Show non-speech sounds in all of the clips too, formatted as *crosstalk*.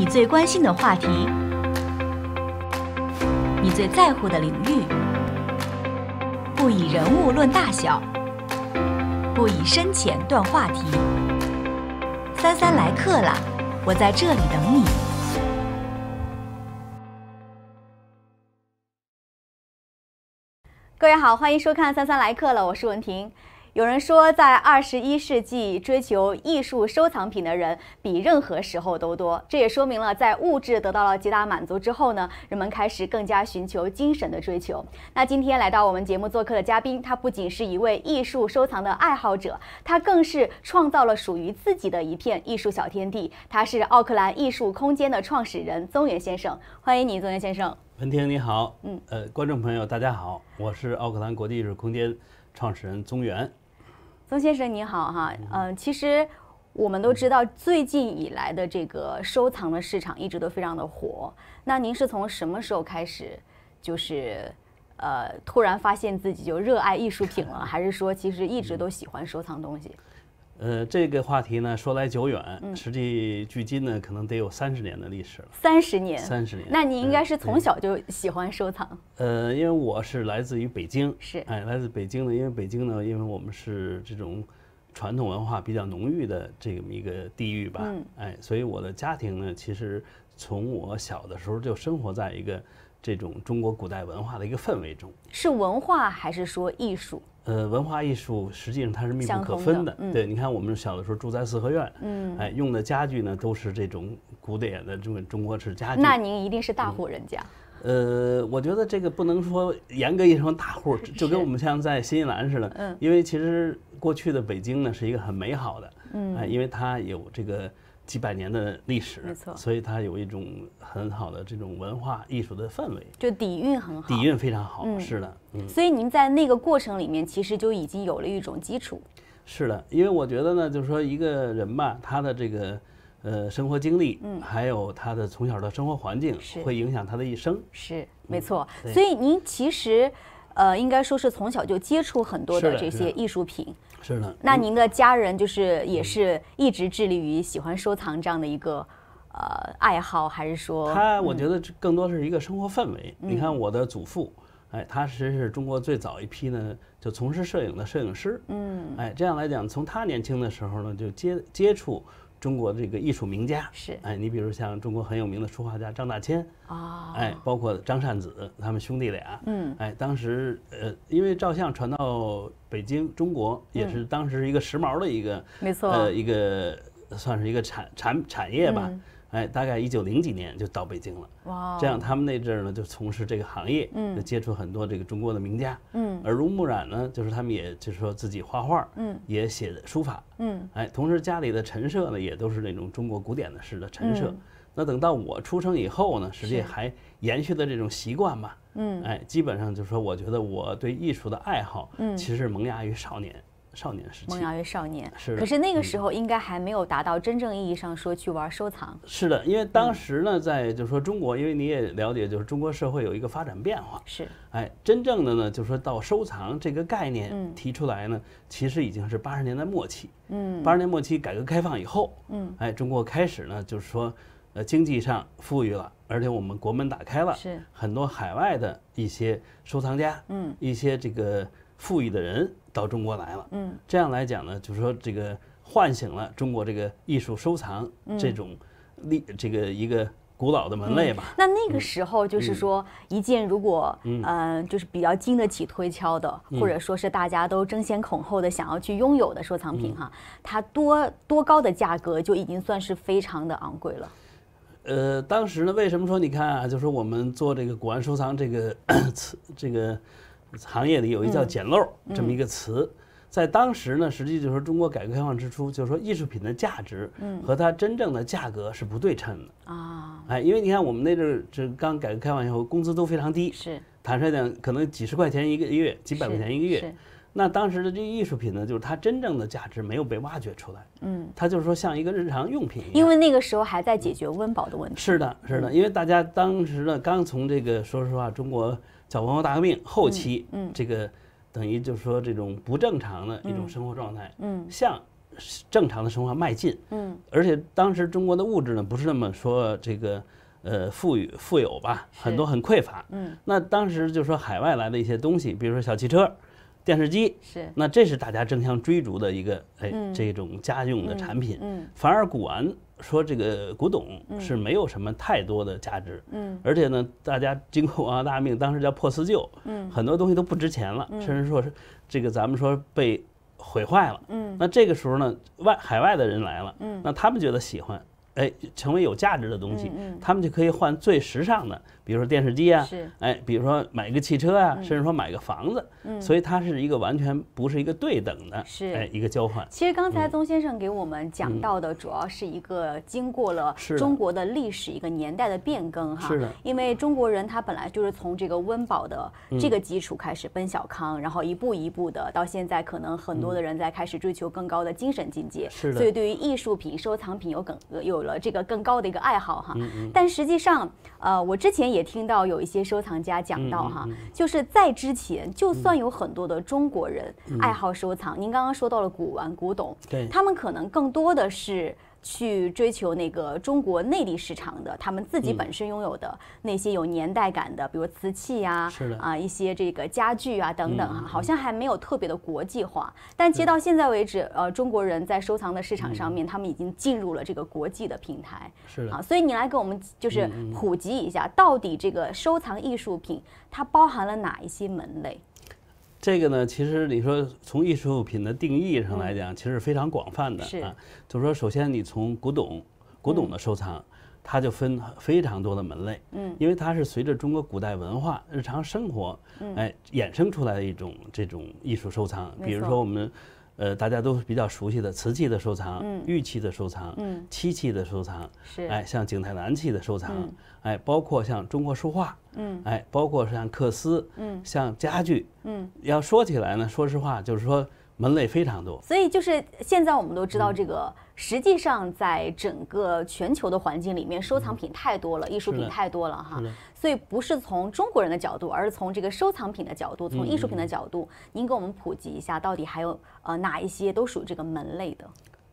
你最关心的话题，你最在乎的领域，不以人物论大小，不以深浅断话题。三三来客了，我在这里等你。各位好，欢迎收看《三三来客》了，我是文婷。有人说，在二十一世纪，追求艺术收藏品的人比任何时候都多。这也说明了，在物质得到了极大满足之后呢，人们开始更加寻求精神的追求。那今天来到我们节目做客的嘉宾，他不仅是一位艺术收藏的爱好者，他更是创造了属于自己的一片艺术小天地。他是奥克兰艺术空间的创始人宗元先生，欢迎你，宗元先生。文婷你好，嗯，呃，观众朋友大家好，我是奥克兰国际艺术空间创始人宗元。宗先生你好哈，嗯，其实我们都知道最近以来的这个收藏的市场一直都非常的火。那您是从什么时候开始，就是呃突然发现自己就热爱艺术品了，*laughs* 还是说其实一直都喜欢收藏东西？呃，这个话题呢，说来久远，实际距今呢，可能得有三十年的历史了。三十年，三十年，那你应该是从小就喜欢收藏。呃，因为我是来自于北京，是，哎，来自北京呢，因为北京呢，因为我们是这种传统文化比较浓郁的这么一个地域吧，哎，所以我的家庭呢，其实从我小的时候就生活在一个。这种中国古代文化的一个氛围中，是文化还是说艺术？呃，文化艺术实际上它是密不可分的。对，你看我们小的时候住在四合院，嗯，哎，用的家具呢都是这种古典的这种中国式家具。那您一定是大户人家。呃，我觉得这个不能说严格意义上大户，就跟我们像在新西兰似的，嗯，因为其实过去的北京呢是一个很美好的，嗯，因为它有这个。几百年的历史，没错，所以它有一种很好的这种文化艺术的氛围，就底蕴很好，底蕴非常好。是的，所以您在那个过程里面，其实就已经有了一种基础。是的，因为我觉得呢，就是说一个人吧，他的这个呃生活经历，嗯，还有他的从小的生活环境，是会影响他的一生。是，没错。所以您其实，呃，应该说是从小就接触很多的这些艺术品。是的，那您的家人就是也是一直致力于喜欢收藏这样的一个呃爱好，还是说？他我觉得更多是一个生活氛围。你看我的祖父，哎，他其实是中国最早一批呢就从事摄影的摄影师。嗯，哎，这样来讲，从他年轻的时候呢就接接触。中国这个艺术名家是哎，你比如像中国很有名的书画家张大千啊，哎，包括张善子他们兄弟俩，嗯，哎，当时呃，因为照相传到北京，中国也是当时一个时髦的一个没错，一个算是一个产产产业吧。哎，大概一九零几年就到北京了。哇，这样他们那阵儿呢就从事这个行业，嗯，就接触很多这个中国的名家，嗯，耳濡目染呢，就是他们也就是说自己画画，嗯，也写书法，嗯，哎，同时家里的陈设呢也都是那种中国古典的式的陈设。那等到我出生以后呢，实际还延续的这种习惯吧，嗯，哎，基本上就是说，我觉得我对艺术的爱好，嗯，其实萌芽于少年。少年时期，孟瑶约少年是，可是那个时候应该还没有达到真正意义上说去玩收藏。是的，因为当时呢，在就是说中国，因为你也了解，就是中国社会有一个发展变化。是，哎，真正的呢，就是说到收藏这个概念提出来呢，其实已经是八十年代末期。嗯，八十年末期改革开放以后，嗯，哎，中国开始呢，就是说，呃，经济上富裕了，而且我们国门打开了，是很多海外的一些收藏家，嗯，一些这个。富裕的人到中国来了，嗯，这样来讲呢，就是说这个唤醒了中国这个艺术收藏这种历这个一个古老的门类吧。那那个时候就是说一件如果嗯就是比较经得起推敲的，或者说是大家都争先恐后的想要去拥有的收藏品哈，它多多高的价格就已经算是非常的昂贵了。呃，当时呢，为什么说你看啊，就是我们做这个古玩收藏这个此 *coughs* 这个。行业里有一叫“捡漏”这么一个词，在当时呢，实际就是说中国改革开放之初，就是说艺术品的价值和它真正的价格是不对称的啊！哎，因为你看我们那阵儿这刚改革开放以后，工资都非常低，是坦率讲，可能几十块钱一个月，几百块钱一个月。那当时的这艺术品呢，就是它真正的价值没有被挖掘出来，嗯，它就是说像一个日常用品一样，因为那个时候还在解决温饱的问题。是的，是的，因为大家当时呢，刚从这个说实话，中国。小文化大革命后期，嗯，这个等于就是说这种不正常的一种生活状态，嗯，向正常的生活迈进，嗯，而且当时中国的物质呢不是那么说这个呃富裕富有吧，很多很匮乏，嗯，那当时就说海外来的一些东西，比如说小汽车、电视机，是，那这是大家争相追逐的一个哎这种家用的产品，嗯，反而古玩。说这个古董是没有什么太多的价值，嗯，而且呢，大家经过文化大革命，当时叫破四旧，嗯，很多东西都不值钱了，甚至说是这个咱们说被毁坏了，嗯，那这个时候呢，外海外的人来了，嗯，那他们觉得喜欢，哎，成为有价值的东西，他们就可以换最时尚的。比如说电视机啊，哎，比如说买个汽车啊，甚至说买个房子，所以它是一个完全不是一个对等的，是哎一个交换。其实刚才宗先生给我们讲到的，主要是一个经过了中国的历史一个年代的变更哈，因为中国人他本来就是从这个温饱的这个基础开始奔小康，然后一步一步的到现在，可能很多的人在开始追求更高的精神境界，所以对于艺术品、收藏品有更有了这个更高的一个爱好哈。但实际上，呃，我之前也。也听到有一些收藏家讲到哈，就是在之前，就算有很多的中国人爱好收藏，您刚刚说到了古玩古董，对，他们可能更多的是。去追求那个中国内地市场的，他们自己本身拥有的那些有年代感的，比如瓷器啊，啊一些这个家具啊等等哈，好像还没有特别的国际化。但其实到现在为止，呃，中国人在收藏的市场上面，他们已经进入了这个国际的平台。是的，啊，所以你来给我们就是普及一下，到底这个收藏艺术品它包含了哪一些门类？这个呢，其实你说从艺术品的定义上来讲，其实是非常广泛的啊。就是说，首先你从古董、古董的收藏，它就分非常多的门类。嗯，因为它是随着中国古代文化、日常生活，哎，衍生出来的一种这种艺术收藏。比如说我们，呃，大家都比较熟悉的瓷器的收藏、玉器的收藏、漆器的收藏。是。哎，像景泰蓝器的收藏，哎，包括像中国书画。嗯，哎，包括像克斯，嗯，像家具，嗯，要说起来呢，说实话，就是说门类非常多。所以就是现在我们都知道，这个实际上在整个全球的环境里面，收藏品太多了，艺术品太多了，哈。所以不是从中国人的角度，而是从这个收藏品的角度，从艺术品的角度，您给我们普及一下，到底还有呃哪一些都属于这个门类的？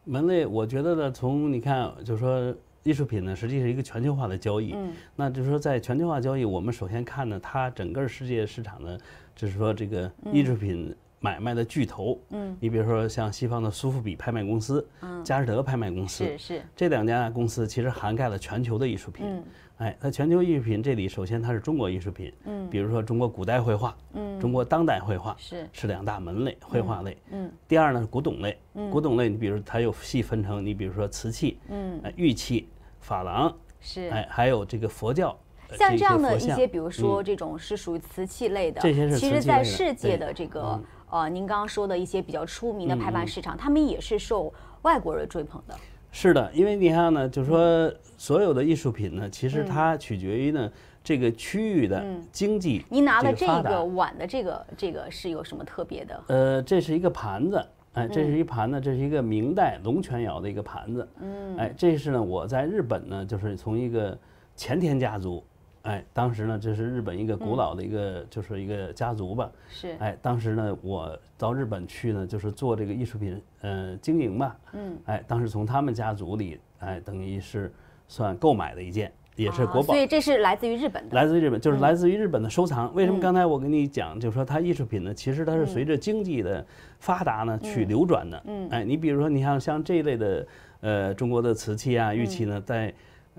门类，我觉得呢，从你看，就是说。艺术品呢，实际是一个全球化的交易。嗯，那就是说，在全球化交易，我们首先看呢，它整个世界市场的，就是说这个艺术品买卖的巨头。嗯，你比如说像西方的苏富比拍卖公司、嗯，佳士得拍卖公司是是这两家公司其实涵盖了全球的艺术品。嗯，哎，那全球艺术品这里首先它是中国艺术品。嗯，比如说中国古代绘画，嗯，中国当代绘画是是两大门类，绘画类。嗯，第二呢是古董类。嗯，古董类你比如它又细分成，你比如说瓷器，嗯，玉器。珐琅是哎，还有这个佛教，像这样的一些，比如说这种是属于瓷器类的，这些是其实在世界的这个呃，您刚刚说的一些比较出名的拍卖市场，他们也是受外国人追捧的。是的，因为你看呢，就是说所有的艺术品呢，其实它取决于呢这个区域的经济，您拿的这个碗的这个这个是有什么特别的？呃，这是一个盘子。哎，这是一盘呢，这是一个明代龙泉窑的一个盘子。嗯，哎，这是呢，我在日本呢，就是从一个前田家族，哎，当时呢，这是日本一个古老的一个，就是一个家族吧。是。哎，当时呢，我到日本去呢，就是做这个艺术品呃经营吧。嗯，哎，当时从他们家族里，哎，等于是算购买的一件。也是国宝，所以这是来自于日本的。来自于日本，就是来自于日本的收藏。为什么刚才我跟你讲，就是说它艺术品呢？其实它是随着经济的发达呢去流转的。嗯，哎，你比如说，你像像这一类的，呃，中国的瓷器啊、玉器呢，在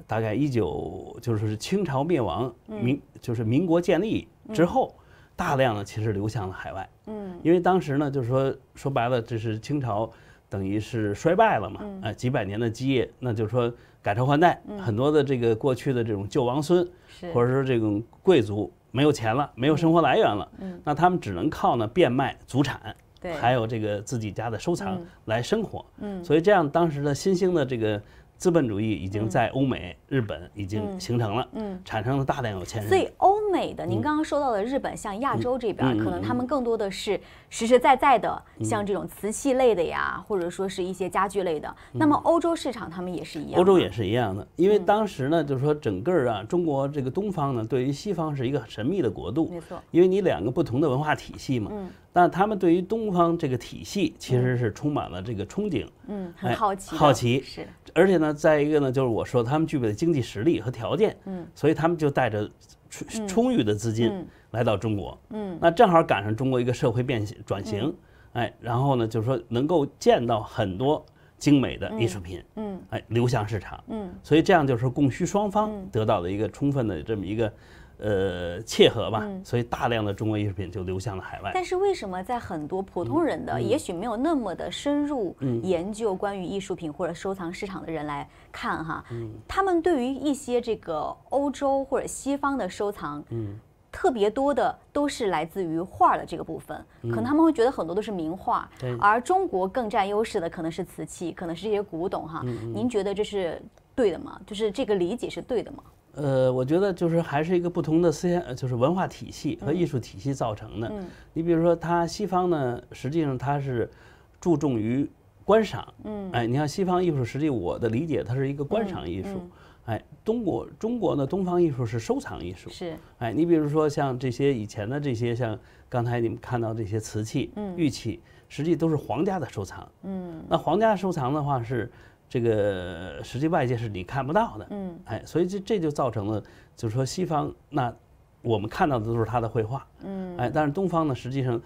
大概一九就是清朝灭亡，民就是民国建立之后，大量的其实流向了海外。嗯，因为当时呢，就是说说白了，这是清朝等于是衰败了嘛，哎，几百年的基业，那就是说。改朝换代，很多的这个过去的这种旧王孙，或者说这种贵族没有钱了，没有生活来源了，那他们只能靠呢变卖祖产，还有这个自己家的收藏来生活。嗯，所以这样当时的新兴的这个。资本主义已经在欧美、日本已经形成了，嗯，产生了大量有钱人。所以欧美的，您刚刚说到的日本，像亚洲这边，可能他们更多的是实实在在的，像这种瓷器类的呀，或者说是一些家具类的。那么欧洲市场他们也是一样。欧洲也是一样的，因为当时呢，就是说整个啊，中国这个东方呢，对于西方是一个神秘的国度，没错，因为你两个不同的文化体系嘛。嗯。那他们对于东方这个体系，其实是充满了这个憧憬。嗯，很好奇。好奇是。而且呢，再一个呢，就是我说他们具备的经济实力和条件，嗯，所以他们就带着充充裕的资金来到中国，嗯，那正好赶上中国一个社会变转型，哎，然后呢，就是说能够见到很多精美的艺术品，嗯，哎流向市场，嗯，所以这样就是供需双方得到了一个充分的这么一个。呃，切合吧，所以大量的中国艺术品就流向了海外。但是为什么在很多普通人的，也许没有那么的深入研究关于艺术品或者收藏市场的人来看哈，他们对于一些这个欧洲或者西方的收藏，嗯，特别多的都是来自于画的这个部分，可能他们会觉得很多都是名画，而中国更占优势的可能是瓷器，可能是这些古董哈。您觉得这是对的吗？就是这个理解是对的吗？呃，我觉得就是还是一个不同的思想，就是文化体系和艺术体系造成的。嗯，你比如说，它西方呢，实际上它是注重于观赏。嗯，哎，你看西方艺术，实际我的理解，它是一个观赏艺术。嗯。哎，中国，中国的东方艺术是收藏艺术。是。哎，你比如说像这些以前的这些，像刚才你们看到这些瓷器、玉器，实际都是皇家的收藏。嗯。那皇家收藏的话是。这个实际外界是你看不到的，嗯，哎，所以这这就造成了，就是说西方那我们看到的都是他的绘画，嗯，哎，但是东方呢，实际上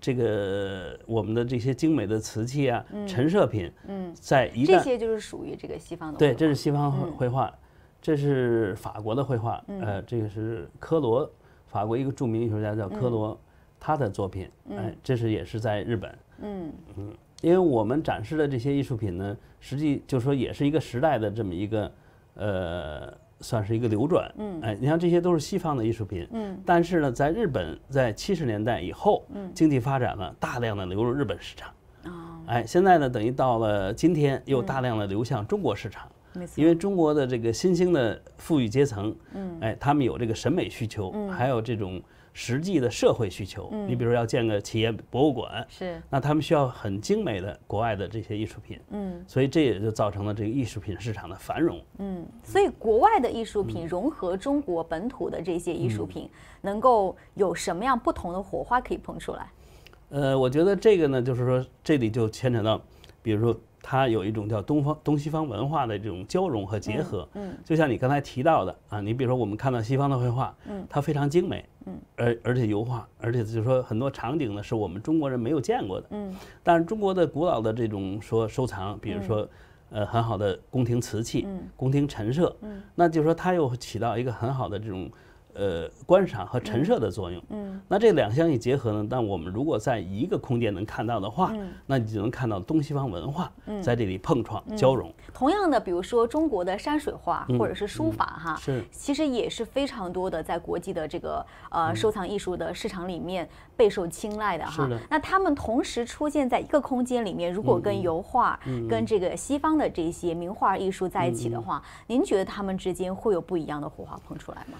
这个我们的这些精美的瓷器啊，嗯，陈设品，嗯，在一旦这些就是属于这个西方的，对，这是西方绘画，这是法国的绘画，呃，这个是科罗，法国一个著名艺术家叫科罗，他的作品，哎，这是也是在日本，嗯嗯。因为我们展示的这些艺术品呢，实际就是说也是一个时代的这么一个，呃，算是一个流转。嗯，哎，你像这些都是西方的艺术品。嗯，但是呢，在日本在七十年代以后，经济发展了，大量的流入日本市场。啊，哎，现在呢，等于到了今天，又大量的流向中国市场。嗯因为中国的这个新兴的富裕阶层，嗯，哎，他们有这个审美需求，还有这种。实际的社会需求，你比如要建个企业博物馆，是，那他们需要很精美的国外的这些艺术品，嗯，所以这也就造成了这个艺术品市场的繁荣，嗯，所以国外的艺术品融合中国本土的这些艺术品，能够有什么样不同的火花可以碰出来？呃，我觉得这个呢，就是说这里就牵扯到，比如说。它有一种叫东方东西方文化的这种交融和结合，嗯，就像你刚才提到的啊，你比如说我们看到西方的绘画，嗯，它非常精美，嗯，而而且油画，而且就是说很多场景呢是我们中国人没有见过的，嗯，但是中国的古老的这种说收藏，比如说，呃，很好的宫廷瓷器，嗯，宫廷陈设，嗯，那就是说它又起到一个很好的这种。呃，观赏和陈设的作用。嗯，那这两项一结合呢，那我们如果在一个空间能看到的话，那你就能看到东西方文化在这里碰撞交融。同样的，比如说中国的山水画或者是书法哈，是，其实也是非常多的，在国际的这个呃收藏艺术的市场里面备受青睐的哈。是的。那他们同时出现在一个空间里面，如果跟油画、跟这个西方的这些名画艺术在一起的话，您觉得他们之间会有不一样的火花碰出来吗？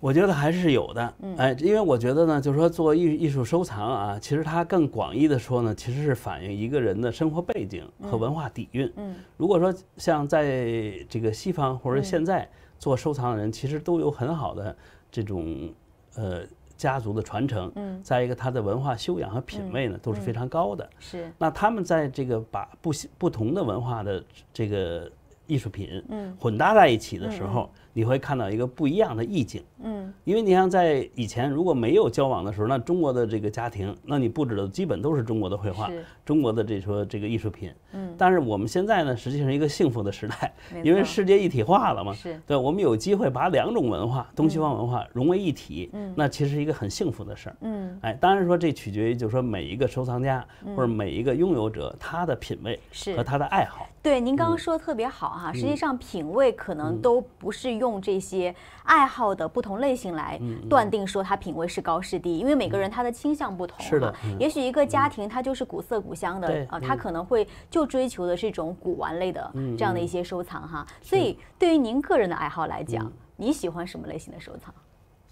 我觉得还是有的，哎，因为我觉得呢，就是说做艺艺术收藏啊，其实它更广义的说呢，其实是反映一个人的生活背景和文化底蕴。嗯，如果说像在这个西方或者现在做收藏的人，其实都有很好的这种呃家族的传承。嗯，再一个他的文化修养和品味呢都是非常高的。是。那他们在这个把不不同的文化的这个艺术品嗯混搭在一起的时候。你会看到一个不一样的意境，嗯，因为你像在以前如果没有交往的时候，那中国的这个家庭，那你布置的基本都是中国的绘画，中国的这说这个艺术品，嗯，但是我们现在呢，实际上一个幸福的时代，因为世界一体化了嘛，是对，我们有机会把两种文化，东西方文化融为一体，嗯，那其实是一个很幸福的事儿，嗯，哎，当然说这取决于就是说每一个收藏家或者每一个拥有者他的品味和他的爱好。对，您刚刚说的特别好哈。实际上，品味可能都不是用这些爱好的不同类型来断定说他品味是高是低，因为每个人他的倾向不同嘛。是的，也许一个家庭他就是古色古香的啊，他可能会就追求的是这种古玩类的这样的一些收藏哈。所以，对于您个人的爱好来讲，你喜欢什么类型的收藏？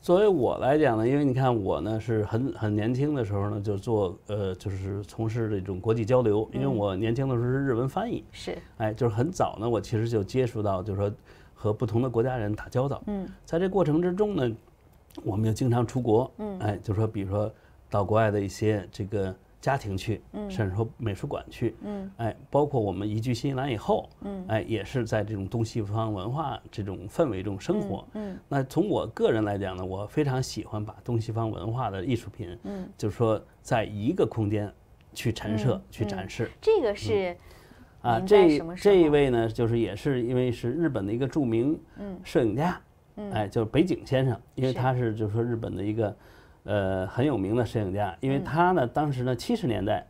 作为我来讲呢，因为你看我呢是很很年轻的时候呢，就做呃就是从事这种国际交流。因为我年轻的时候是日文翻译，是，哎，就是很早呢，我其实就接触到，就是说和不同的国家人打交道。嗯，在这过程之中呢，我们就经常出国。嗯，哎，就说比如说到国外的一些这个。家庭去，嗯，甚至说美术馆去，嗯，哎，包括我们移居新西兰以后，嗯，哎，也是在这种东西方文化这种氛围中生活，嗯，那从我个人来讲呢，我非常喜欢把东西方文化的艺术品，嗯，就是说在一个空间去陈设、去展示，这个是，啊，这这一位呢，就是也是因为是日本的一个著名，嗯，摄影家，嗯，哎，就是北井先生，因为他是就是说日本的一个。呃，很有名的摄影家，因为他呢，当时呢，七十年代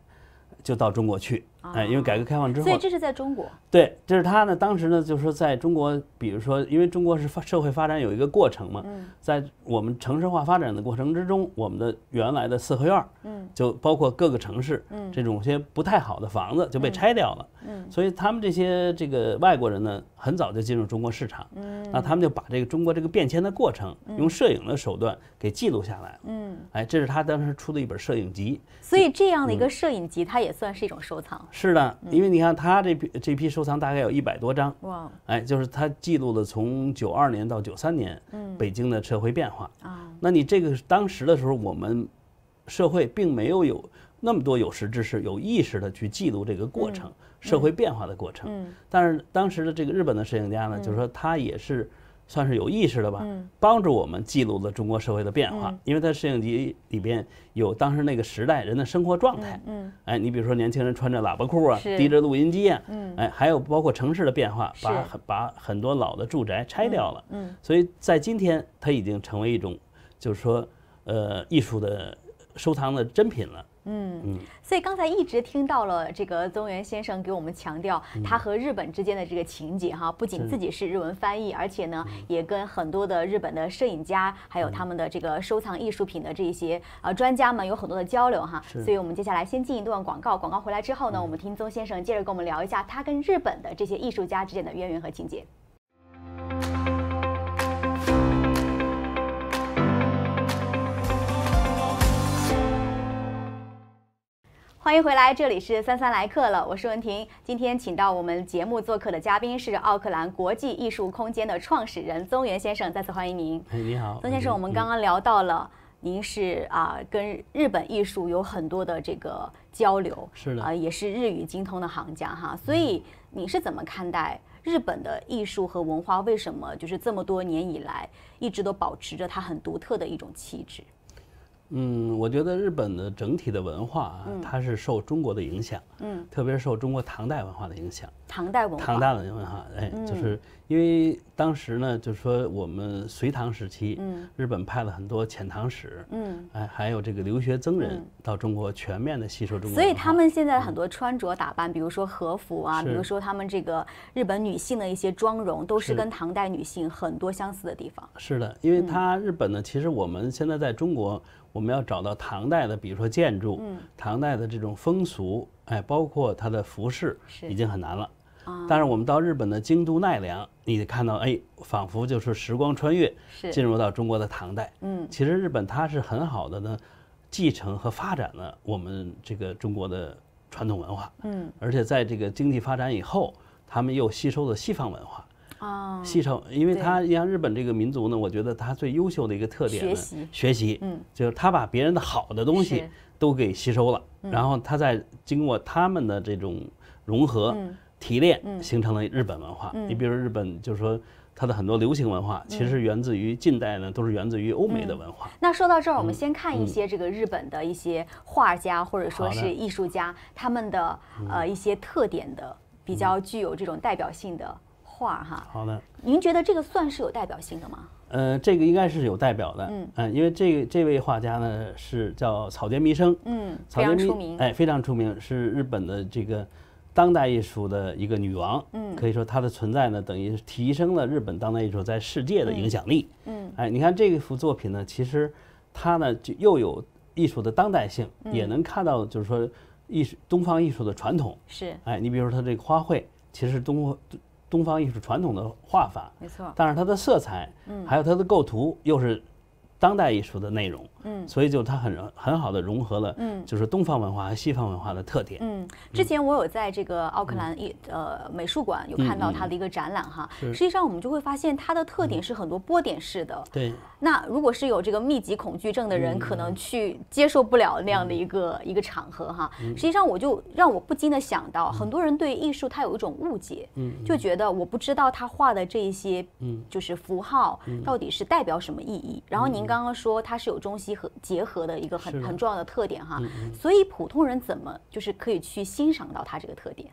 就到中国去，哎，因为改革开放之后，所以这是在中国。对，这是他呢。当时呢，就是说，在中国，比如说，因为中国是发社会发展有一个过程嘛，在我们城市化发展的过程之中，我们的原来的四合院嗯，就包括各个城市，嗯，这种些不太好的房子就被拆掉了，嗯，所以他们这些这个外国人呢，很早就进入中国市场，嗯，那他们就把这个中国这个变迁的过程用摄影的手段给记录下来，嗯，哎，这是他当时出的一本摄影集，所以这样的一个摄影集，它也算是一种收藏。是的，因为你看他这批这批收藏大概有一百多张哇，哎，就是他记录了从九二年到九三年，嗯，北京的社会变化啊。那你这个当时的时候，我们社会并没有有那么多有识之士有意识的去记录这个过程，社会变化的过程。嗯，但是当时的这个日本的摄影家呢，就是说他也是。算是有意识的吧，帮助我们记录了中国社会的变化，因为它摄影机里边有当时那个时代人的生活状态。嗯，哎，你比如说年轻人穿着喇叭裤啊，提着录音机啊，哎，还有包括城市的变化，把把很多老的住宅拆掉了。嗯，所以在今天它已经成为一种，就是说，呃，艺术的收藏的珍品了。嗯，所以刚才一直听到了这个宗元先生给我们强调，他和日本之间的这个情节哈，不仅自己是日文翻译，而且呢，也跟很多的日本的摄影家，还有他们的这个收藏艺术品的这些呃专家们有很多的交流哈。所以我们接下来先进一段广告，广告回来之后呢，我们听宗先生接着跟我们聊一下他跟日本的这些艺术家之间的渊源和情节。欢迎回来，这里是三三来客了，我是文婷。今天请到我们节目做客的嘉宾是奥克兰国际艺术空间的创始人宗元先生，再次欢迎您。哎，你好，宗先生。我们刚刚聊到了，您是啊，跟日本艺术有很多的这个交流，是的，啊，也是日语精通的行家哈。所以你是怎么看待日本的艺术和文化？为什么就是这么多年以来一直都保持着它很独特的一种气质？嗯，我觉得日本的整体的文化啊，它是受中国的影响，嗯，特别是受中国唐代文化的影响。唐代文化，唐代文化哈，哎，就是因为当时呢，就是说我们隋唐时期，嗯，日本派了很多遣唐使，嗯，哎，还有这个留学僧人到中国，全面的吸收中国。所以他们现在很多穿着打扮，比如说和服啊，比如说他们这个日本女性的一些妆容，都是跟唐代女性很多相似的地方。是的，因为它日本呢，其实我们现在在中国。我们要找到唐代的，比如说建筑，唐代的这种风俗，哎，包括它的服饰，已经很难了。但是我们到日本的京都奈良，你看到，哎，仿佛就是时光穿越，进入到中国的唐代。嗯，其实日本它是很好的呢，继承和发展了我们这个中国的传统文化。嗯，而且在这个经济发展以后，他们又吸收了西方文化。啊，吸收，因为他像日本这个民族呢，我觉得他最优秀的一个特点呢，学习，嗯，就是他把别人的好的东西都给吸收了，然后他再经过他们的这种融合、提炼，形成了日本文化。你比如日本，就是说他的很多流行文化，其实源自于近代呢，都是源自于欧美的文化。那说到这儿，我们先看一些这个日本的一些画家或者说是艺术家他们的呃一些特点的比较具有这种代表性的。画哈，好的。您觉得这个算是有代表性的吗？呃，这个应该是有代表的，嗯嗯，因为这个这位画家呢是叫草间弥生，嗯，草间弥生。哎，非常出名，是日本的这个当代艺术的一个女王，嗯，可以说她的存在呢，等于是提升了日本当代艺术在世界的影响力，嗯，哎，你看这幅作品呢，其实它呢就又有艺术的当代性，也能看到就是说艺术东方艺术的传统，是，哎，你比如说他这个花卉，其实东。东方艺术传统的画法，没错，但是它的色彩，嗯，还有它的构图，又是。当代艺术的内容，嗯，所以就它很很好的融合了，嗯，就是东方文化和西方文化的特点，嗯，之前我有在这个奥克兰艺呃美术馆有看到它的一个展览哈，实际上我们就会发现它的特点是很多波点式的，对，那如果是有这个密集恐惧症的人，可能去接受不了那样的一个一个场合哈，实际上我就让我不禁的想到，很多人对艺术它有一种误解，嗯，就觉得我不知道他画的这一些，嗯，就是符号到底是代表什么意义，然后您。刚刚说它是有中西合结合的一个很很重要的特点哈，所以普通人怎么就是可以去欣赏到它这个特点？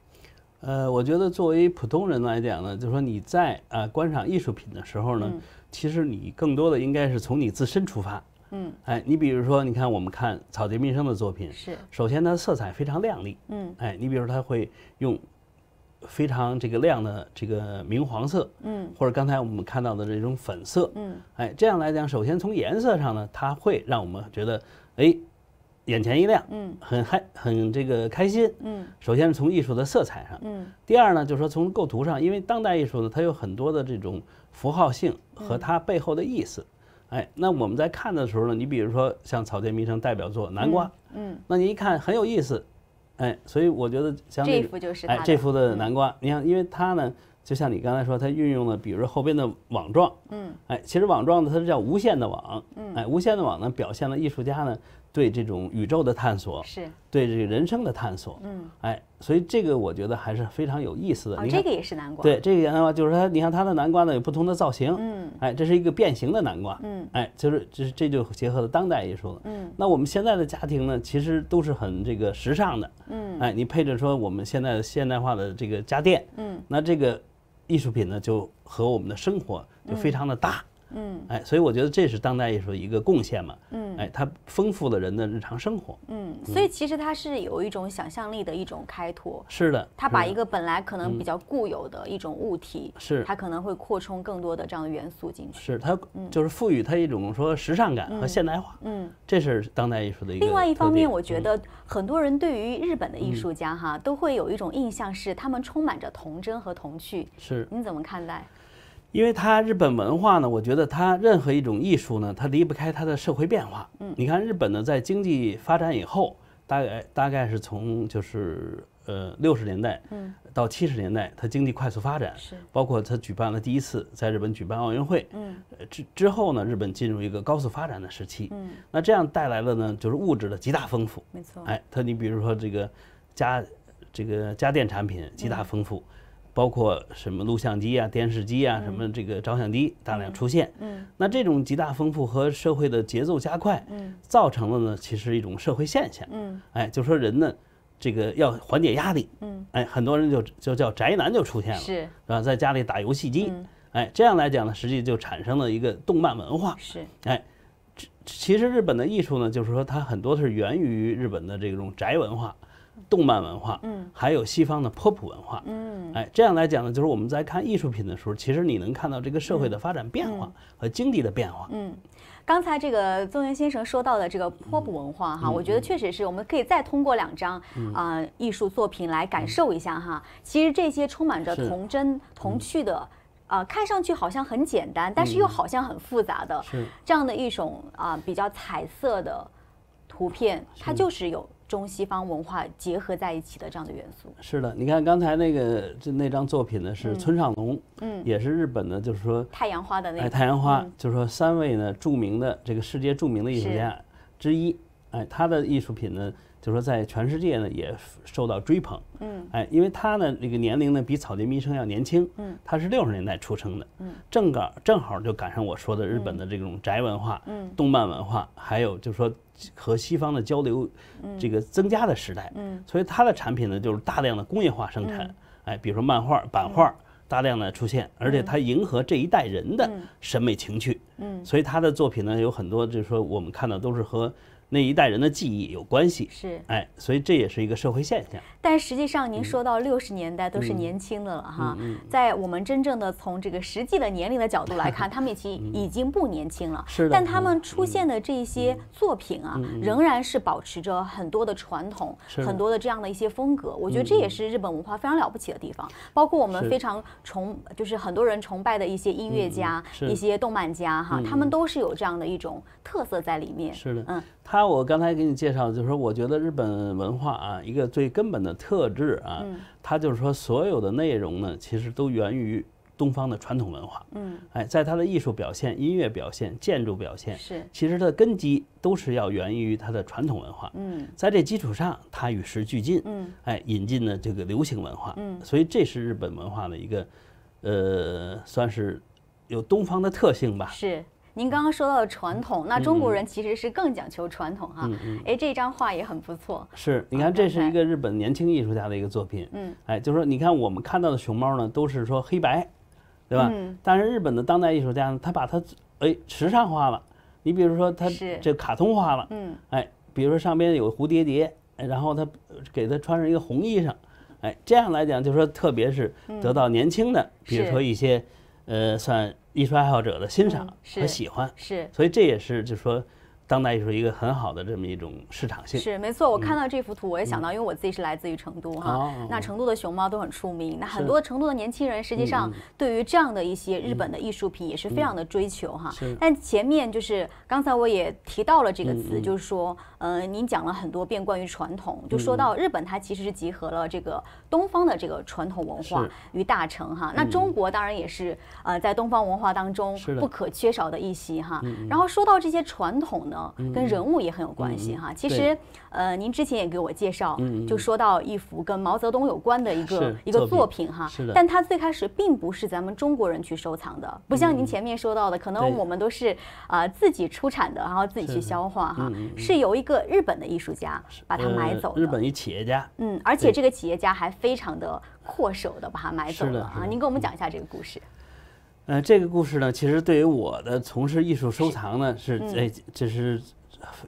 呃，我觉得作为普通人来讲呢，就说你在呃观赏艺术品的时候呢，其实你更多的应该是从你自身出发。嗯，哎，你比如说，你看我们看草间弥生的作品，是，首先它色彩非常亮丽。嗯，哎，你比如说他会用。非常这个亮的这个明黄色，嗯，或者刚才我们看到的这种粉色，嗯，哎，这样来讲，首先从颜色上呢，它会让我们觉得，哎，眼前一亮，嗯，很嗨，很这个开心，嗯，首先是从艺术的色彩上，嗯，第二呢，就是说从构图上，因为当代艺术呢，它有很多的这种符号性和它背后的意思，哎，那我们在看的时候呢，你比如说像草间弥生代表作南瓜，嗯，那你一看很有意思。哎，所以我觉得，像这幅就是，哎，这幅的南瓜，你看，因为它呢，就像你刚才说，它运用了，比如说后边的网状，嗯，哎，其实网状的，它是叫无限的网，嗯，哎，无限的网呢，表现了艺术家呢。对这种宇宙的探索，是对这个人生的探索。嗯，哎，所以这个我觉得还是非常有意思的。哦，这个也是南瓜。对，这个南瓜就是它，你看它的南瓜呢有不同的造型。嗯，哎，这是一个变形的南瓜。嗯，哎，就是这这就结合了当代艺术了。嗯，那我们现在的家庭呢，其实都是很这个时尚的。嗯，哎，你配着说我们现在的现代化的这个家电。嗯，那这个艺术品呢，就和我们的生活就非常的搭。嗯，哎，所以我觉得这是当代艺术的一个贡献嘛。嗯，哎，它丰富了人的日常生活。嗯，所以其实它是有一种想象力的一种开拓。是的，他把一个本来可能比较固有的一种物体，是它可能会扩充更多的这样的元素进去。是，它就是赋予它一种说时尚感和现代化。嗯，这是当代艺术的一个。另外一方面，我觉得很多人对于日本的艺术家哈都会有一种印象是他们充满着童真和童趣。是，你怎么看待？因为它日本文化呢，我觉得它任何一种艺术呢，它离不开它的社会变化。嗯，你看日本呢，在经济发展以后，大概大概是从就是呃六十年代，嗯，到七十年代，它经济快速发展，是，包括它举办了第一次在日本举办奥运会，嗯，之之后呢，日本进入一个高速发展的时期，嗯，那这样带来了呢，就是物质的极大丰富，没错，哎，它你比如说这个家这个家电产品极大丰富。包括什么录像机啊、电视机啊、什么这个照相机大量出现，嗯，那这种极大丰富和社会的节奏加快，嗯，造成了呢，其实一种社会现象，嗯，哎，就说人呢，这个要缓解压力，嗯，哎，很多人就就叫宅男就出现了，是吧？在家里打游戏机，哎，这样来讲呢，实际就产生了一个动漫文化，是，哎，其实日本的艺术呢，就是说它很多是源于日本的这种宅文化。动漫文化，嗯，还有西方的科普文化，嗯，哎，这样来讲呢，就是我们在看艺术品的时候，其实你能看到这个社会的发展变化和经济的变化。嗯，刚才这个宗元先生说到的这个波普文化哈，我觉得确实是我们可以再通过两张啊艺术作品来感受一下哈。其实这些充满着童真童趣的啊，看上去好像很简单，但是又好像很复杂的这样的一种啊比较彩色的图片，它就是有。中西方文化结合在一起的这样的元素是的，你看刚才那个就那张作品呢是村上隆，嗯，也是日本的，就是说太阳花的那个太阳花，就是说三位呢著名的这个世界著名的艺术家之一，哎，他的艺术品呢。就说在全世界呢也受到追捧，嗯，哎，因为他呢这个年龄呢比草间弥生要年轻，嗯，他是六十年代出生的，嗯，正赶正好就赶上我说的日本的这种宅文化、动漫文化，还有就是说和西方的交流这个增加的时代，嗯，所以他的产品呢就是大量的工业化生产，哎，比如说漫画、版画大量的出现，而且他迎合这一代人的审美情趣，嗯，所以他的作品呢有很多就是说我们看到都是和。那一代人的记忆有关系，是哎，所以这也是一个社会现象。但实际上，您说到六十年代都是年轻的了哈，在我们真正的从这个实际的年龄的角度来看，*laughs* 他们已经已经不年轻了。是的。但他们出现的这些作品啊，仍然是保持着很多的传统，很多的这样的一些风格。我觉得这也是日本文化非常了不起的地方。包括我们非常崇，就是很多人崇拜的一些音乐家、一些动漫家哈，他们都是有这样的一种特色在里面。是的，嗯，他我刚才给你介绍，就是说，我觉得日本文化啊，一个最根本的。特质啊，它就是说，所有的内容呢，其实都源于东方的传统文化。嗯，哎，在它的艺术表现、音乐表现、建筑表现，是其实它的根基都是要源于它的传统文化。嗯，在这基础上，它与时俱进。嗯，哎，引进了这个流行文化。嗯，所以这是日本文化的一个，呃，算是有东方的特性吧。是。您刚刚说到的传统，那中国人其实是更讲求传统哈。哎，这张画也很不错。是，你看这是一个日本年轻艺术家的一个作品。嗯，哎，就是说你看我们看到的熊猫呢，都是说黑白，对吧？嗯。但是日本的当代艺术家呢，他把它哎时尚化了。你比如说，他这卡通化了。嗯。哎，比如说上边有蝴蝶结，然后他给他穿上一个红衣裳，哎，这样来讲，就是说特别是得到年轻的，比如说一些，呃，算。艺术爱好者的欣赏和喜欢是，所以这也是就是说，当代艺术一个很好的这么一种市场性是没错。我看到这幅图，我也想到，因为我自己是来自于成都哈，那成都的熊猫都很出名，那很多成都的年轻人实际上对于这样的一些日本的艺术品也是非常的追求哈。但前面就是刚才我也提到了这个词，就是说。呃，您讲了很多遍关于传统，就说到日本，它其实是集合了这个东方的这个传统文化与大成哈。那中国当然也是呃，在东方文化当中不可缺少的一席哈。然后说到这些传统呢，跟人物也很有关系哈。其实呃，您之前也给我介绍，就说到一幅跟毛泽东有关的一个一个作品哈，但它最开始并不是咱们中国人去收藏的，不像您前面说到的，可能我们都是啊自己出产的，然后自己去消化哈，是由一个。日本的艺术家把它买走，日本一企业家，嗯，而且这个企业家还非常的阔手的把它买走了啊！您给我们讲一下这个故事。呃，这个故事呢，其实对于我的从事艺术收藏呢，是哎，这是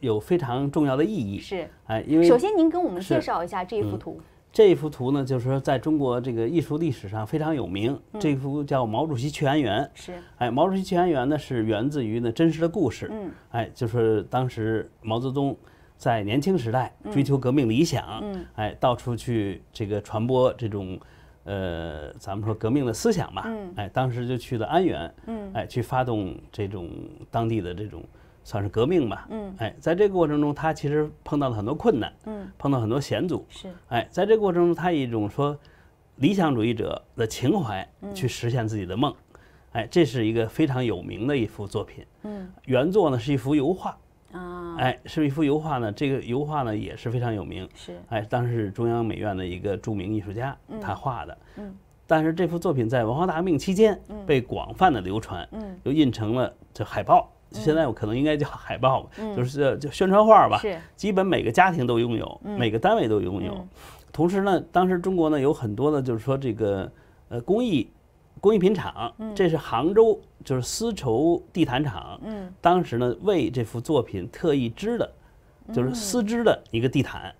有非常重要的意义。是，哎，因为首先您跟我们介绍一下这一幅图。这一幅图呢，就是说在中国这个艺术历史上非常有名。这幅叫《毛主席去安源》。是，哎，《毛主席去安源》呢是源自于呢真实的故事。嗯，哎，就是当时毛泽东。在年轻时代追求革命理想，哎，到处去这个传播这种，呃，咱们说革命的思想吧，哎，当时就去了安源，哎，去发动这种当地的这种算是革命吧，哎，在这个过程中，他其实碰到了很多困难，碰到很多险阻，是，哎，在这个过程中，他以一种说理想主义者的情怀去实现自己的梦，哎，这是一个非常有名的一幅作品，嗯，原作呢是一幅油画。哎，是一幅油画呢，这个油画呢也是非常有名。是，哎，当时是中央美院的一个著名艺术家，嗯，他画的，嗯，但是这幅作品在文化大革命期间被广泛的流传，嗯，又印成了这海报，现在我可能应该叫海报吧，就是叫宣传画吧，基本每个家庭都拥有，每个单位都拥有。同时呢，当时中国呢有很多的就是说这个呃工艺。工艺品厂，这是杭州，就是丝绸地毯厂，嗯，当时呢为这幅作品特意织的，就是丝织的一个地毯，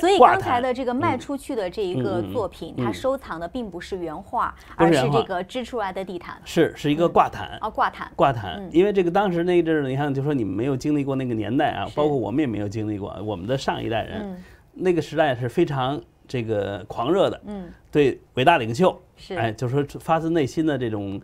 所以刚才的这个卖出去的这一个作品，它收藏的并不是原画，而是这个织出来的地毯，是是一个挂毯啊，挂毯，挂毯。因为这个当时那一阵，你看，就说你们没有经历过那个年代啊，包括我们也没有经历过，我们的上一代人，那个时代是非常。这个狂热的，嗯，对伟大领袖是，哎，就是说发自内心的这种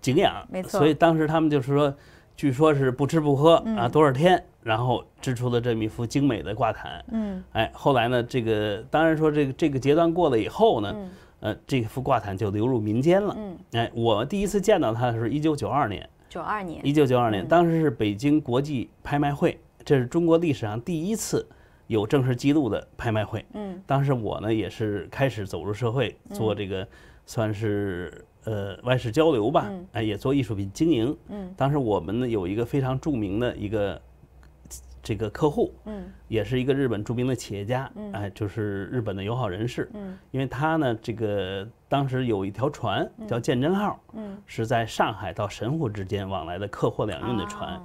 敬仰，没错。所以当时他们就是说，据说是不吃不喝啊多少天，然后织出了这么一幅精美的挂毯，嗯，哎，后来呢，这个当然说这个这个阶段过了以后呢，呃，这幅挂毯就流入民间了，嗯，哎，我第一次见到它的时候，一九九二年，九二年，一九九二年，当时是北京国际拍卖会，这是中国历史上第一次。有正式记录的拍卖会，嗯，当时我呢也是开始走入社会做这个，算是呃外事交流吧，哎，也做艺术品经营，嗯，当时我们呢有一个非常著名的一个这个客户，嗯，也是一个日本著名的企业家，嗯，哎，就是日本的友好人士，嗯，因为他呢这个当时有一条船叫鉴真号，嗯，是在上海到神户之间往来的客货两运的船，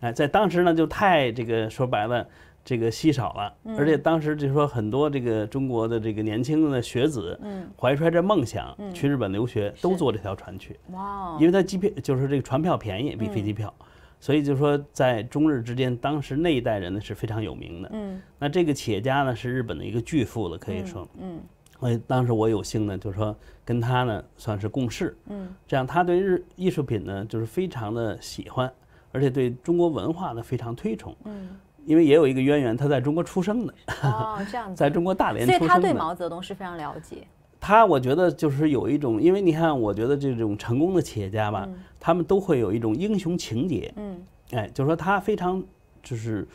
哎，在当时呢就太这个说白了。这个稀少了，而且当时就说很多这个中国的这个年轻的学子，嗯，怀揣着梦想去日本留学，都坐这条船去，哇，因为他机票就是这个船票便宜比飞机票，所以就说在中日之间，当时那一代人呢是非常有名的，嗯，那这个企业家呢是日本的一个巨富了，可以说，嗯，所以当时我有幸呢就是说跟他呢算是共事，嗯，这样他对日艺术品呢就是非常的喜欢，而且对中国文化呢非常推崇，嗯。因为也有一个渊源，他在中国出生的。哦，这样子。在中国大连，所以他对毛泽东是非常了解。他我觉得就是有一种，因为你看，我觉得这种成功的企业家吧，他们都会有一种英雄情节。嗯。哎，就是说他非常就是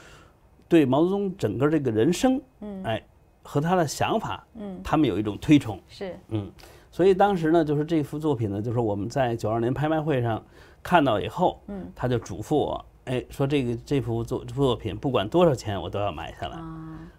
对毛泽东整个这个人生，嗯，哎和他的想法，嗯，他们有一种推崇。是。嗯。所以当时呢，就是这幅作品呢，就是我们在九二年拍卖会上看到以后，嗯，他就嘱咐我。哎，说这个这幅作作品不管多少钱，我都要买下来。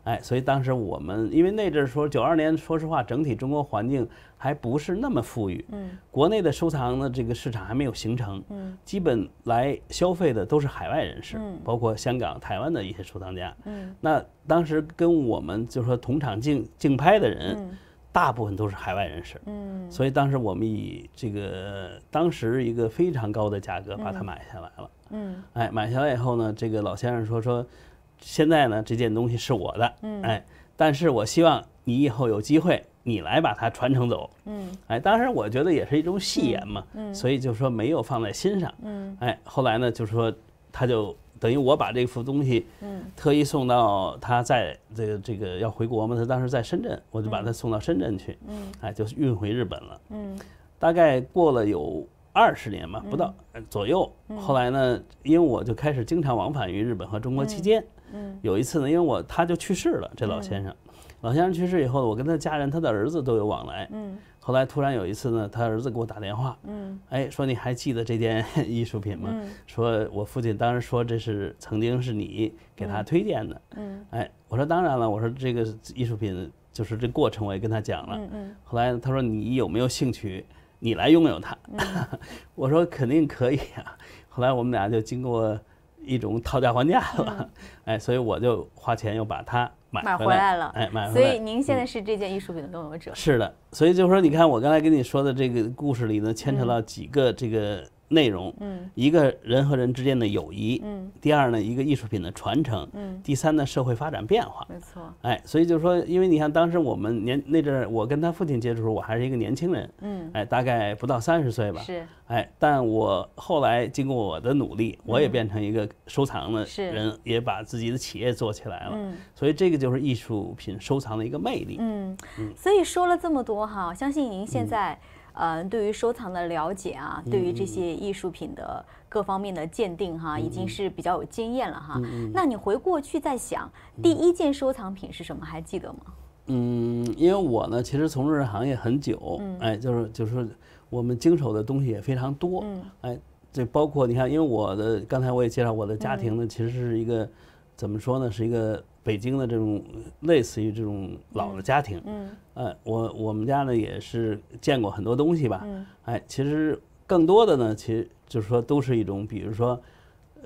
哎，所以当时我们因为那阵儿说九二年，说实话，整体中国环境还不是那么富裕。嗯，国内的收藏的这个市场还没有形成。嗯，基本来消费的都是海外人士，包括香港、台湾的一些收藏家。嗯，那当时跟我们就是说同场竞竞拍的人。大部分都是海外人士，嗯，所以当时我们以这个当时一个非常高的价格把它买下来了，嗯，哎，买下来以后呢，这个老先生说说，现在呢这件东西是我的，嗯，哎，但是我希望你以后有机会你来把它传承走，嗯，哎，当时我觉得也是一种戏言嘛，嗯，所以就说没有放在心上，嗯，哎，后来呢就说他就。等于我把这幅东西，嗯，特意送到他，在这个这个要回国嘛，他当时在深圳，我就把他送到深圳去，嗯，哎，就是运回日本了，嗯，大概过了有二十年吧，不到左右。后来呢，因为我就开始经常往返于日本和中国期间，嗯，有一次呢，因为我他就去世了，这老先生，老先生去世以后，我跟他家人、他的儿子都有往来，嗯。后来突然有一次呢，他儿子给我打电话，嗯，哎，说你还记得这件 *laughs* 艺术品吗？说我父亲当时说这是曾经是你给他推荐的，嗯，哎，我说当然了，我说这个艺术品就是这过程，我也跟他讲了。嗯后来他说你有没有兴趣，你来拥有它？*laughs* 我说肯定可以啊。后来我们俩就经过。一种讨价还价了，*laughs* 哎，所以我就花钱又把它买买回来了，哎，买回来。所以您现在是这件艺术品的拥有者。是的，所以就是说你看，我刚才跟你说的这个故事里呢，牵扯到几个这个。内容，嗯，一个人和人之间的友谊，嗯，第二呢，一个艺术品的传承，嗯，第三呢，社会发展变化，没错，哎，所以就是说，因为你看当时我们年那阵儿，我跟他父亲接触的时候，我还是一个年轻人，嗯，哎，大概不到三十岁吧，是，哎，但我后来经过我的努力，我也变成一个收藏的人，也把自己的企业做起来了，嗯，所以这个就是艺术品收藏的一个魅力，嗯，所以说了这么多哈，相信您现在。呃，对于收藏的了解啊，对于这些艺术品的各方面的鉴定哈，已经是比较有经验了哈。那你回过去再想，第一件收藏品是什么，还记得吗？嗯，因为我呢，其实从事行业很久，哎，就是就是我们经手的东西也非常多，嗯、哎，这包括你看，因为我的刚才我也介绍，我的家庭呢，其实是一个怎么说呢，是一个。北京的这种类似于这种老的家庭，嗯，呃，我我们家呢也是见过很多东西吧，哎，其实更多的呢，其实就是说都是一种，比如说。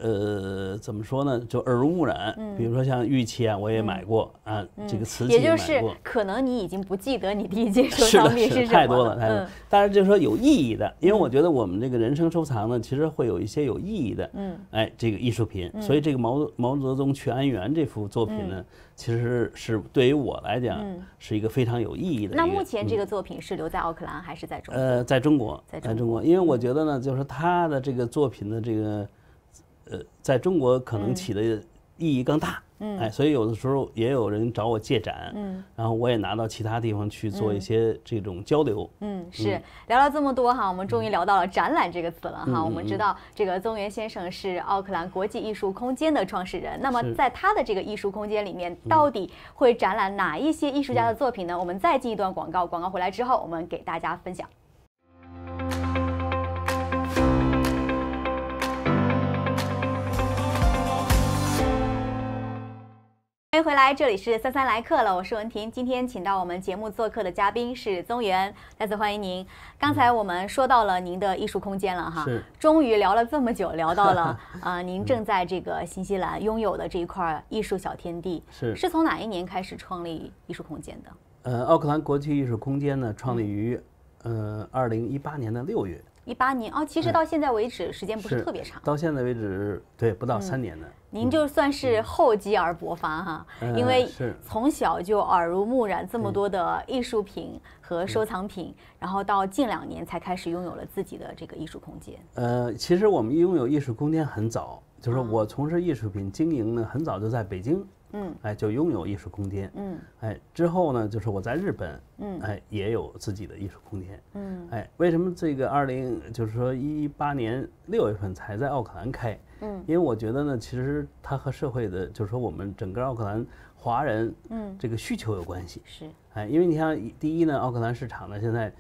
呃，怎么说呢？就耳濡目染，比如说像玉器啊，我也买过啊，这个瓷器买过。也就是可能你已经不记得你第一件 *laughs* 收藏品是太多了，太多了。但是就是说有意义的，因为我觉得我们这个人生收藏呢，其实会有一些有意义的。嗯，哎，这个艺术品，所以这个毛毛泽东《去安源》这幅作品呢，其实是对于我来讲是一个非常有意义的。那目前这个作品是留在奥克兰还是在中国？呃，在中国，在中国，因为我觉得呢，就是他的这个作品的这个。呃，在中国可能起的意义更大，哎，所以有的时候也有人找我借展，嗯，然后我也拿到其他地方去做一些这种交流。嗯，是，聊了这么多哈，我们终于聊到了展览这个词了哈。我们知道这个宗元先生是奥克兰国际艺术空间的创始人，那么在他的这个艺术空间里面，到底会展览哪一些艺术家的作品呢？我们再进一段广告，广告回来之后，我们给大家分享。欢迎回来，这里是三三来客了，我是文婷。今天请到我们节目做客的嘉宾是宗元，再次欢迎您。刚才我们说到了您的艺术空间了哈，是。终于聊了这么久，聊到了啊，*laughs* 您正在这个新西兰拥有的这一块艺术小天地，*laughs* 是。是从哪一年开始创立艺术空间的？呃，奥克兰国际艺术空间呢，创立于呃二零一八年的六月。一八年哦，其实到现在为止时间不是特别长，到现在为止对不到三年的。您就算是厚积而薄发哈，因为从小就耳濡目染这么多的艺术品和收藏品，然后到近两年才开始拥有了自己的这个艺术空间。呃，其实我们拥有艺术空间很早，就是我从事艺术品经营呢，很早就在北京。嗯，哎，就拥有艺术空间。嗯，哎，之后呢，就是我在日本。嗯，哎，也有自己的艺术空间。嗯，哎，为什么这个二零就是说一八年六月份才在奥克兰开？嗯，因为我觉得呢，其实它和社会的，就是说我们整个奥克兰华人，嗯，这个需求有关系。是，哎，因为你像第一呢，奥克兰市场呢现在。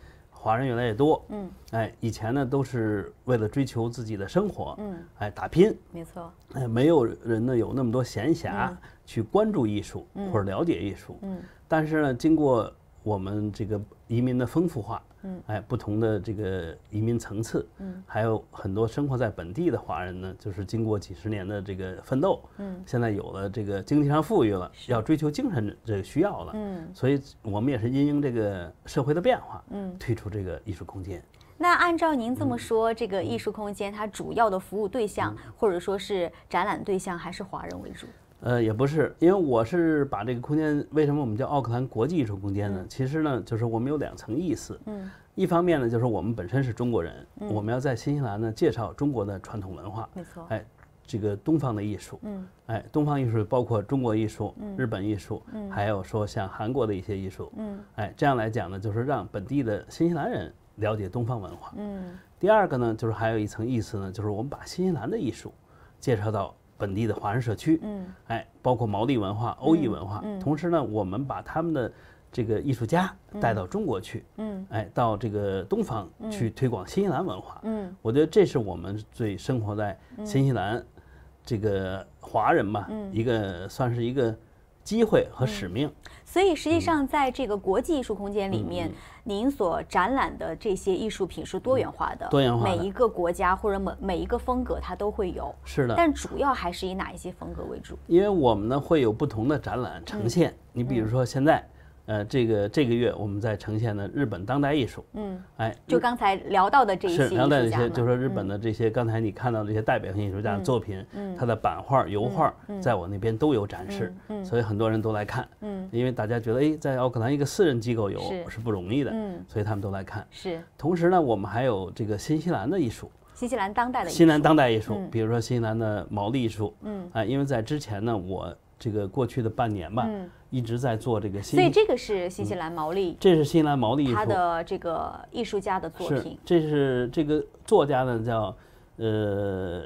华人越来越多，嗯，哎，以前呢都是为了追求自己的生活，嗯，哎，打拼，没错，哎，没有人呢有那么多闲暇去关注艺术或者了解艺术，嗯，但是呢，经过我们这个。移民的丰富化，嗯，哎，不同的这个移民层次，嗯，还有很多生活在本地的华人呢，就是经过几十年的这个奋斗，嗯，现在有了这个经济上富裕了，要追求精神这个需要了，嗯，所以我们也是因应这个社会的变化，嗯，推出这个艺术空间。那按照您这么说，这个艺术空间它主要的服务对象，或者说是展览对象，还是华人为主？呃，也不是，因为我是把这个空间，为什么我们叫奥克兰国际艺术空间呢？其实呢，就是我们有两层意思。嗯，一方面呢，就是我们本身是中国人，我们要在新西兰呢介绍中国的传统文化。没错。哎，这个东方的艺术。嗯。哎，东方艺术包括中国艺术、日本艺术，还有说像韩国的一些艺术。嗯。哎，这样来讲呢，就是让本地的新西兰人了解东方文化。嗯。第二个呢，就是还有一层意思呢，就是我们把新西兰的艺术介绍到。本地的华人社区，嗯，哎，包括毛利文化、欧裔文化，同时呢，我们把他们的这个艺术家带到中国去，嗯，哎，到这个东方去推广新西兰文化，嗯，我觉得这是我们最生活在新西兰这个华人嘛，一个算是一个。机会和使命，所以实际上在这个国际艺术空间里面，您所展览的这些艺术品是多元化的，多元化，每一个国家或者每每一个风格它都会有，是的。但主要还是以哪一些风格为主？因为我们呢会有不同的展览呈现，你比如说现在。呃，这个这个月我们在呈现的日本当代艺术，嗯，哎，就刚才聊到的这些聊到的些，就说日本的这些刚才你看到的这些代表性艺术家的作品，嗯，他的版画、油画，在我那边都有展示，嗯，所以很多人都来看，嗯，因为大家觉得哎，在奥克兰一个私人机构有是不容易的，嗯，所以他们都来看，是。同时呢，我们还有这个新西兰的艺术，新西兰当代的，新西兰当代艺术，比如说新西兰的毛利艺术，嗯，哎，因为在之前呢，我这个过去的半年吧，嗯。一直在做这个，新，所以这个是新西兰毛利，这是新西兰毛利，他的这个艺术家的作品。这是这个作家呢叫，呃。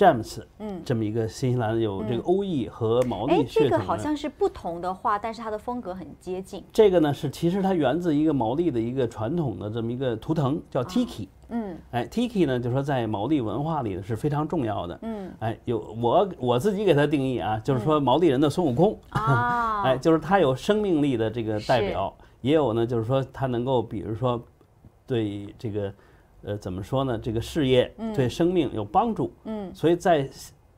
詹姆斯，嗯，这么一个新西兰有这个欧裔和毛利血统这个好像是不同的画，但是它的风格很接近。这个呢是其实它源自一个毛利的一个传统的这么一个图腾，叫 Tiki。嗯，哎，Tiki 呢，就说在毛利文化里呢是非常重要的。嗯，哎，有我我自己给它定义啊，就是说毛利人的孙悟空。啊，*laughs* 哎，就是它有生命力的这个代表，也有呢，就是说它能够比如说对这个。呃，怎么说呢？这个事业对生命有帮助，嗯，所以在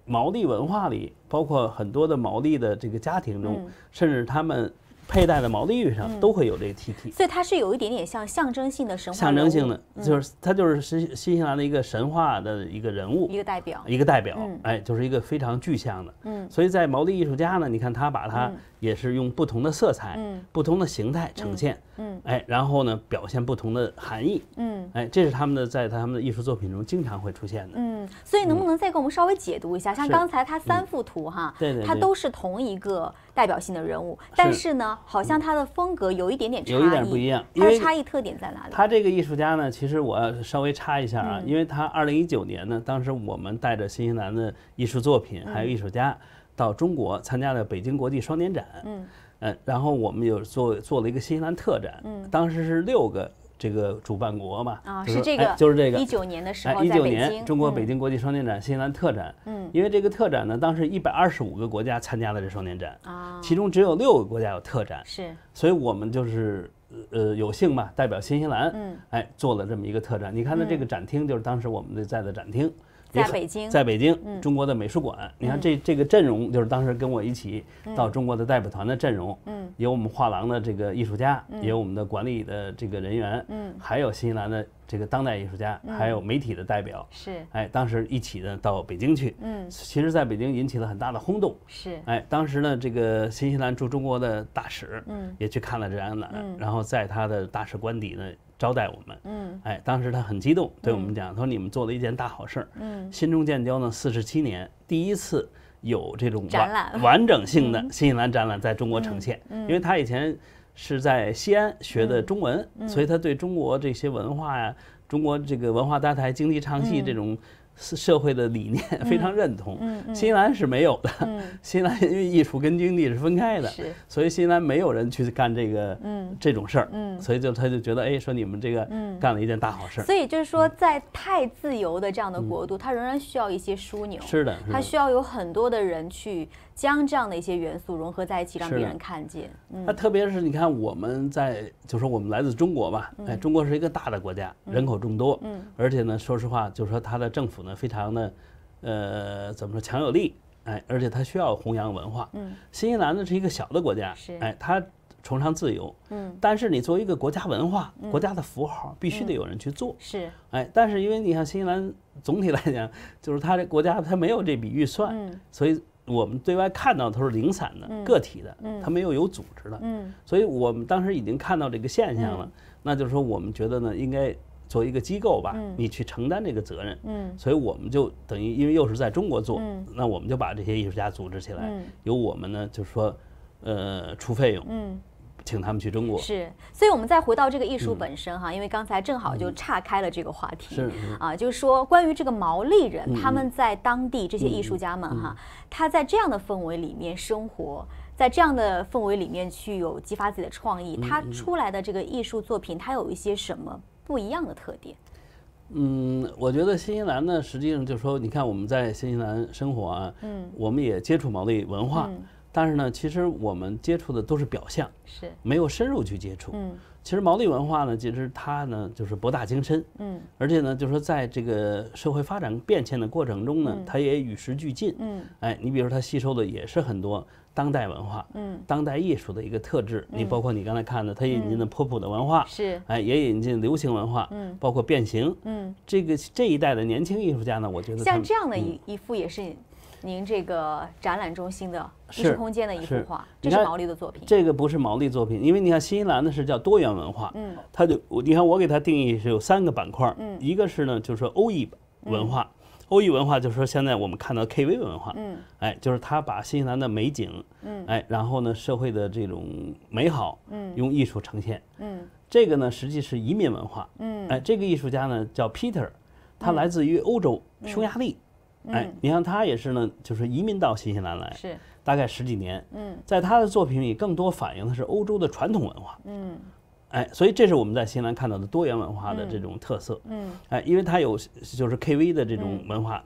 毛利文化里，包括很多的毛利的这个家庭中，甚至他们佩戴的毛利玉上都会有这个 TT。所以它是有一点点像象征性的生象征性的，就是它就是新新西兰的一个神话的一个人物，一个代表，一个代表，哎，就是一个非常具象的。嗯，所以在毛利艺术家呢，你看他把它。也是用不同的色彩，嗯，不同的形态呈现，嗯，哎，然后呢，表现不同的含义，嗯，哎，这是他们的在他们的艺术作品中经常会出现的，嗯，所以能不能再给我们稍微解读一下？像刚才他三幅图哈，对对，他都是同一个代表性的人物，但是呢，好像他的风格有一点点有一点不一样，他的差异特点在哪里？他这个艺术家呢，其实我要稍微插一下啊，因为他二零一九年呢，当时我们带着新西兰的艺术作品还有艺术家。到中国参加了北京国际双年展，嗯，嗯，然后我们有做做了一个新西兰特展，嗯，当时是六个这个主办国嘛，啊，是这个，就是这个一九年的时候，一九年中国北京国际双年展新西兰特展，嗯，因为这个特展呢，当时一百二十五个国家参加了这双年展，啊，其中只有六个国家有特展，是，所以我们就是呃有幸嘛，代表新西兰，嗯，哎做了这么一个特展，你看它这个展厅就是当时我们在的展厅。在北京，在北京，中国的美术馆，你看这这个阵容，就是当时跟我一起到中国的代表团的阵容，嗯，有我们画廊的这个艺术家，也有我们的管理的这个人员，嗯，还有新西兰的这个当代艺术家，还有媒体的代表，是，哎，当时一起呢到北京去，嗯，其实在北京引起了很大的轰动，是，哎，当时呢这个新西兰驻中国的大使，嗯，也去看了展览，然后在他的大使官邸呢。招待我们，嗯，哎，当时他很激动，对我们讲，他说你们做了一件大好事，嗯，新中建交呢四十七年，第一次有这种完完整性的新西兰展览在中国呈现，嗯，因为他以前是在西安学的中文，所以他对中国这些文化呀，中国这个文化搭台，京剧唱戏这种。社会的理念 *laughs* 非常认同，嗯，新兰是没有的，嗯，*laughs* 新兰因为艺术跟经济是分开的，所以新西兰没有人去干这个，嗯，这种事儿，嗯，所以就他就觉得，哎，说你们这个干了一件大好事，儿、所以就是说，在太自由的这样的国度，它仍然需要一些枢纽，是的，它需要有很多的人去。将这样的一些元素融合在一起，让别人看见。那特别是你看，我们在就是我们来自中国吧？哎，中国是一个大的国家，人口众多，嗯，而且呢，说实话，就是说它的政府呢非常的，呃，怎么说，强有力？哎，而且它需要弘扬文化。嗯，新西兰呢是一个小的国家，哎，它崇尚自由。嗯，但是你作为一个国家文化，国家的符号，必须得有人去做。是。哎，但是因为你看新西兰总体来讲，就是它这国家它没有这笔预算，所以。我们对外看到都是零散的个体的，他没有有组织的，所以我们当时已经看到这个现象了。那就是说，我们觉得呢，应该作为一个机构吧，你去承担这个责任。所以我们就等于因为又是在中国做，那我们就把这些艺术家组织起来，由我们呢就是说，呃，出费用。请他们去中国是，所以我们再回到这个艺术本身哈，因为刚才正好就岔开了这个话题是啊，就是说关于这个毛利人，他们在当地这些艺术家们哈，他在这样的氛围里面生活，在这样的氛围里面去有激发自己的创意，他出来的这个艺术作品，它有一些什么不一样的特点？嗯，我觉得新西兰呢，实际上就是说你看我们在新西兰生活啊，嗯，我们也接触毛利文化。但是呢，其实我们接触的都是表象，是，没有深入去接触。嗯，其实毛利文化呢，其实它呢就是博大精深。嗯，而且呢，就是说在这个社会发展变迁的过程中呢，它也与时俱进。嗯，哎，你比如说它吸收的也是很多当代文化，嗯，当代艺术的一个特质。你包括你刚才看的，它引进的波普的文化，是，哎，也引进流行文化，嗯，包括变形，嗯，这个这一代的年轻艺术家呢，我觉得像这样的一一幅也是。您这个展览中心的艺术空间的一幅画，这是毛利的作品。这个不是毛利作品，因为你看新西兰的是叫多元文化，嗯，他就，你看我给他定义是有三个板块，嗯，一个是呢就是说欧裔文化，欧裔文化就是说现在我们看到 K V 文化，嗯，哎，就是他把新西兰的美景，嗯，哎，然后呢社会的这种美好，嗯，用艺术呈现，嗯，这个呢实际是移民文化，嗯，哎，这个艺术家呢叫 Peter，他来自于欧洲匈牙利。哎，你看他也是呢，就是移民到新西兰来，是大概十几年。嗯，在他的作品里，更多反映的是欧洲的传统文化。嗯，哎，所以这是我们在新西兰看到的多元文化的这种特色。嗯，哎，因为它有就是 KV 的这种文化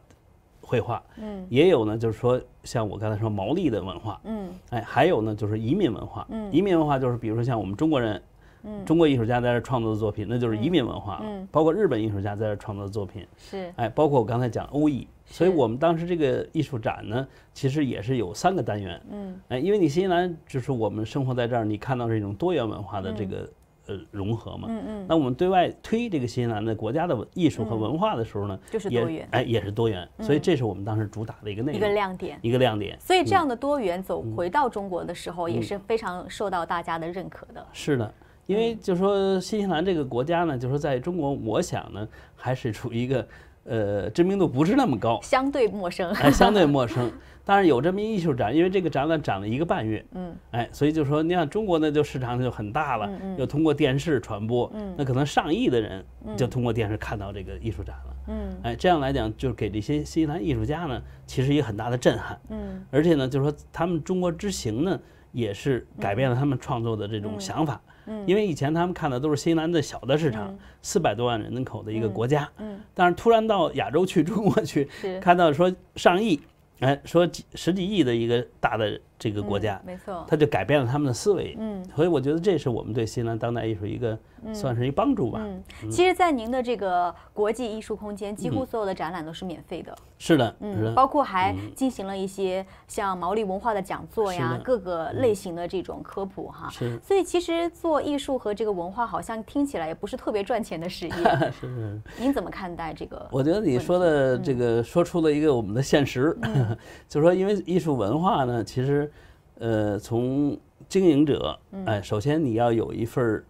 绘画，嗯，也有呢，就是说像我刚才说毛利的文化，嗯，哎，还有呢就是移民文化。移民文化就是比如说像我们中国人，嗯，中国艺术家在这创作的作品，那就是移民文化了。嗯，包括日本艺术家在这创作的作品，是哎，包括我刚才讲欧裔。所以我们当时这个艺术展呢，其实也是有三个单元，嗯，哎，因为你新西兰就是我们生活在这儿，你看到是一种多元文化的这个呃融合嘛，嗯嗯，那我们对外推这个新西兰的国家的文艺术和文化的时候呢，就是多元，哎，也是多元，所以这是我们当时主打的一个内容，一个亮点，一个亮点。所以这样的多元走回到中国的时候也是非常受到大家的认可的。是的，因为就说新西兰这个国家呢，就说在中国，我想呢还是处于一个。呃，知名度不是那么高，相对陌生，哎，相对陌生。但是有这么一艺术展，因为这个展览展了一个半月，嗯，哎，所以就说，你看中国呢，就市场就很大了，嗯，又通过电视传播，嗯，那可能上亿的人就通过电视看到这个艺术展了，嗯，哎，这样来讲，就是给这些新西兰艺术家呢，其实也很大的震撼，嗯，而且呢，就是说他们中国之行呢，也是改变了他们创作的这种想法。因为以前他们看的都是新西兰的小的市场，四百多万人口的一个国家，嗯，但是突然到亚洲去，中国去，看到说上亿，哎，说几十几亿的一个大的。这个国家，没错，他就改变了他们的思维，嗯，所以我觉得这是我们对新南当代艺术一个，算是一帮助吧。嗯，其实，在您的这个国际艺术空间，几乎所有的展览都是免费的。是的，嗯，包括还进行了一些像毛利文化的讲座呀，各个类型的这种科普哈。是。所以，其实做艺术和这个文化好像听起来也不是特别赚钱的事业。*laughs* 是。您怎么看待这个？我觉得你说的这个说出了一个我们的现实，*laughs* 就是说因为艺术文化呢，其实。呃，从经营者，哎，首先你要有一份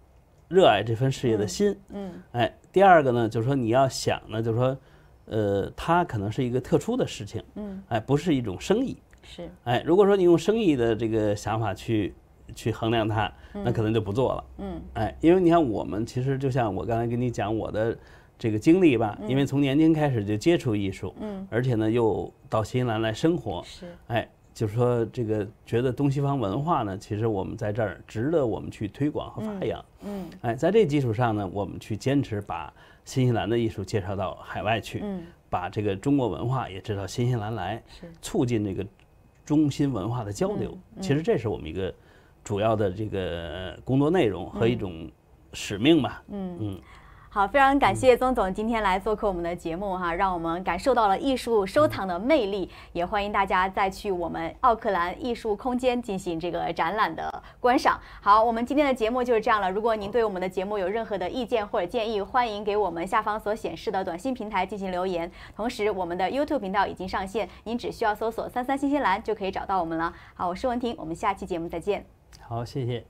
热爱这份事业的心，嗯，哎，第二个呢，就是说你要想呢，就是说，呃，它可能是一个特殊的事情，嗯，哎，不是一种生意，是，哎，如果说你用生意的这个想法去去衡量它，那可能就不做了，嗯，哎，因为你看我们其实就像我刚才跟你讲我的这个经历吧，因为从年轻开始就接触艺术，嗯，而且呢又到新西兰来生活，是，哎。就是说，这个觉得东西方文化呢，其实我们在这儿值得我们去推广和发扬。嗯，哎，在这基础上呢，我们去坚持把新西兰的艺术介绍到海外去，嗯，把这个中国文化也知道新西兰来，促进这个中新文化的交流。其实这是我们一个主要的这个工作内容和一种使命吧。嗯嗯。好，非常感谢宗总今天来做客我们的节目哈，让我们感受到了艺术收藏的魅力，也欢迎大家再去我们奥克兰艺术空间进行这个展览的观赏。好，我们今天的节目就是这样了。如果您对我们的节目有任何的意见或者建议，欢迎给我们下方所显示的短信平台进行留言。同时，我们的 YouTube 频道已经上线，您只需要搜索“三三新西兰”就可以找到我们了。好，我是文婷，我们下期节目再见。好，谢谢。